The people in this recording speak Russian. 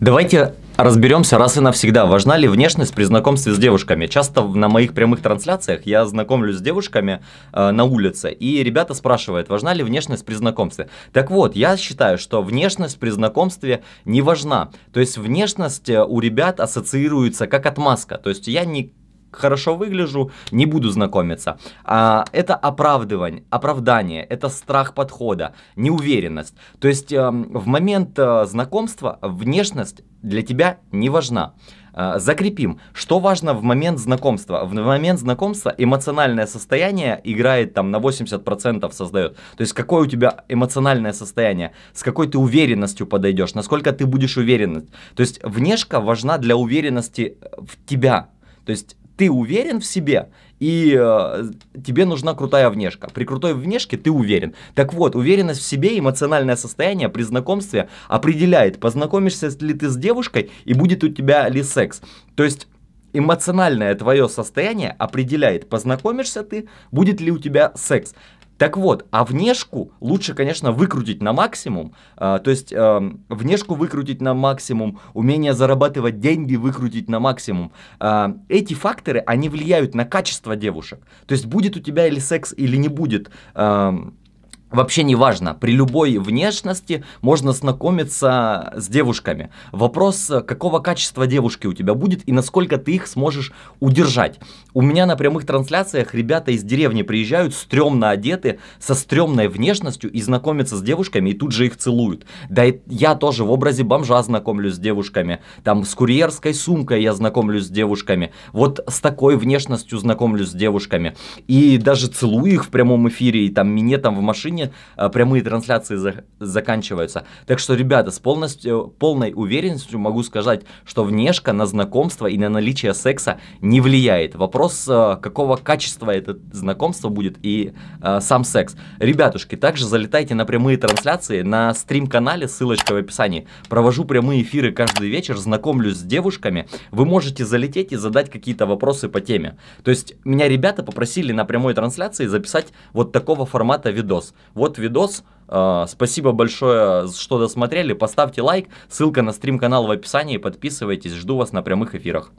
Давайте разберемся раз и навсегда, важна ли внешность при знакомстве с девушками. Часто на моих прямых трансляциях я знакомлюсь с девушками э, на улице, и ребята спрашивают, важна ли внешность при знакомстве. Так вот, я считаю, что внешность при знакомстве не важна. То есть внешность э, у ребят ассоциируется как отмазка. То есть я не хорошо выгляжу, не буду знакомиться. А, это оправдывание, оправдание, это страх подхода, неуверенность. То есть э, в момент э, знакомства внешность для тебя не важна. Э, закрепим, что важно в момент знакомства. В момент знакомства эмоциональное состояние играет там на 80% создает. То есть какое у тебя эмоциональное состояние, с какой ты уверенностью подойдешь, насколько ты будешь уверен. То есть внешка важна для уверенности в тебя. То есть ты уверен в себе, и э, тебе нужна крутая внешка. При крутой внешке ты уверен. Так вот, уверенность в себе, эмоциональное состояние при знакомстве определяет, познакомишься ли ты с девушкой и будет у тебя ли секс. То есть эмоциональное твое состояние определяет, познакомишься ты, будет ли у тебя секс. Так вот, а внешку лучше, конечно, выкрутить на максимум. А, то есть а, внешку выкрутить на максимум, умение зарабатывать деньги выкрутить на максимум. А, эти факторы, они влияют на качество девушек. То есть будет у тебя или секс, или не будет. А, Вообще не важно, при любой внешности можно знакомиться с девушками. Вопрос, какого качества девушки у тебя будет и насколько ты их сможешь удержать. У меня на прямых трансляциях ребята из деревни приезжают, стрёмно одеты, со стрёмной внешностью и знакомятся с девушками и тут же их целуют. Да и я тоже в образе бомжа знакомлюсь с девушками, там с курьерской сумкой я знакомлюсь с девушками, вот с такой внешностью знакомлюсь с девушками. И даже целую их в прямом эфире и там минетом в машине Украине, а, прямые трансляции за, заканчиваются. Так что, ребята, с полностью, полной уверенностью могу сказать, что внешка на знакомство и на наличие секса не влияет. Вопрос, а, какого качества это знакомство будет и э, сам секс. Ребятушки, также залетайте на прямые трансляции на стрим-канале, ссылочка в описании. Провожу прямые эфиры каждый вечер, знакомлюсь с девушками. Вы можете залететь и задать какие-то вопросы по теме. То есть меня ребята попросили на прямой трансляции записать вот такого формата видос. Вот видос, э, Спасибо большое, что досмотрели. Поставьте лайк. Ссылка на стрим-канал в описании. Подписывайтесь. Жду вас на прямых эфирах.